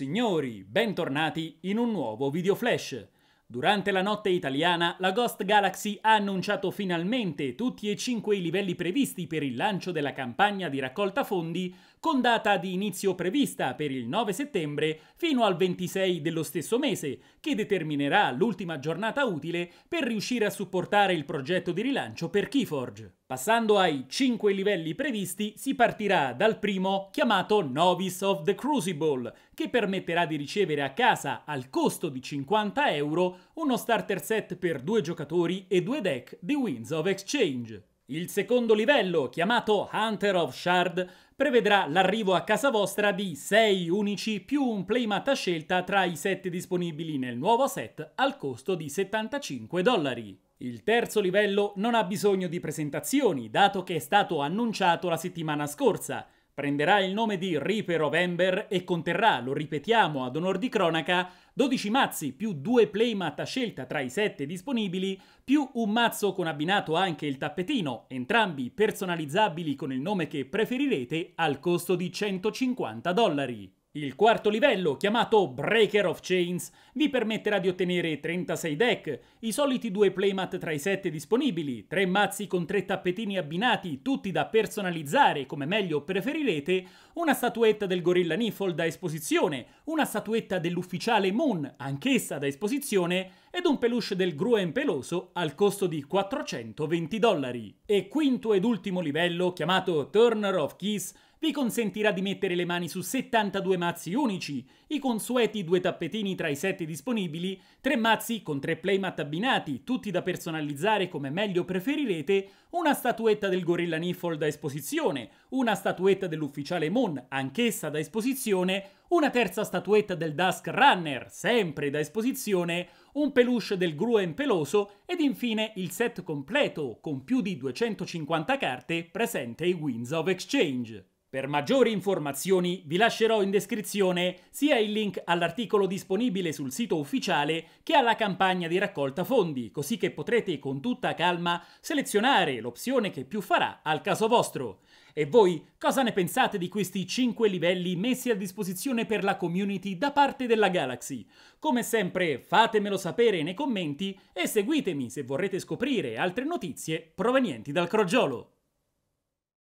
Signori, bentornati in un nuovo video flash. Durante la notte italiana, la Ghost Galaxy ha annunciato finalmente tutti e cinque i livelli previsti per il lancio della campagna di raccolta fondi, con data di inizio prevista per il 9 settembre fino al 26 dello stesso mese, che determinerà l'ultima giornata utile per riuscire a supportare il progetto di rilancio per Keyforge. Passando ai 5 livelli previsti, si partirà dal primo, chiamato Novice of the Crucible, che permetterà di ricevere a casa, al costo di 50 euro, uno starter set per due giocatori e due deck di Winds of Exchange. Il secondo livello, chiamato Hunter of Shard, prevedrà l'arrivo a casa vostra di 6 unici più un playmat a scelta tra i set disponibili nel nuovo set al costo di 75 dollari. Il terzo livello non ha bisogno di presentazioni, dato che è stato annunciato la settimana scorsa. Prenderà il nome di Reaper of Ember e conterrà, lo ripetiamo ad onor di cronaca, 12 mazzi più 2 playmat a scelta tra i 7 disponibili, più un mazzo con abbinato anche il tappetino, entrambi personalizzabili con il nome che preferirete al costo di 150 dollari. Il quarto livello, chiamato Breaker of Chains, vi permetterà di ottenere 36 deck, i soliti due playmat tra i 7 disponibili, 3 mazzi con 3 tappetini abbinati, tutti da personalizzare come meglio preferirete, una statuetta del gorilla Niffle da esposizione, una statuetta dell'ufficiale Moon, anch'essa da esposizione, ed un peluche del Gruen peloso al costo di 420 dollari. E quinto ed ultimo livello, chiamato Turner of Keys, vi consentirà di mettere le mani su 72 mazzi unici, i consueti due tappetini tra i set disponibili, tre mazzi con tre playmat abbinati, tutti da personalizzare come meglio preferirete, una statuetta del gorilla Niffle da esposizione, una statuetta dell'ufficiale Moon, anch'essa da esposizione, una terza statuetta del Dusk Runner, sempre da esposizione, un peluche del Gruen peloso ed infine il set completo con più di 250 carte presente ai Winds of Exchange. Per maggiori informazioni vi lascerò in descrizione sia il link all'articolo disponibile sul sito ufficiale che alla campagna di raccolta fondi, così che potrete con tutta calma selezionare l'opzione che più farà al caso vostro. E voi cosa ne pensate di questi 5 livelli messi a disposizione per la community da parte della Galaxy? Come sempre fatemelo sapere nei commenti e seguitemi se vorrete scoprire altre notizie provenienti dal crogiolo.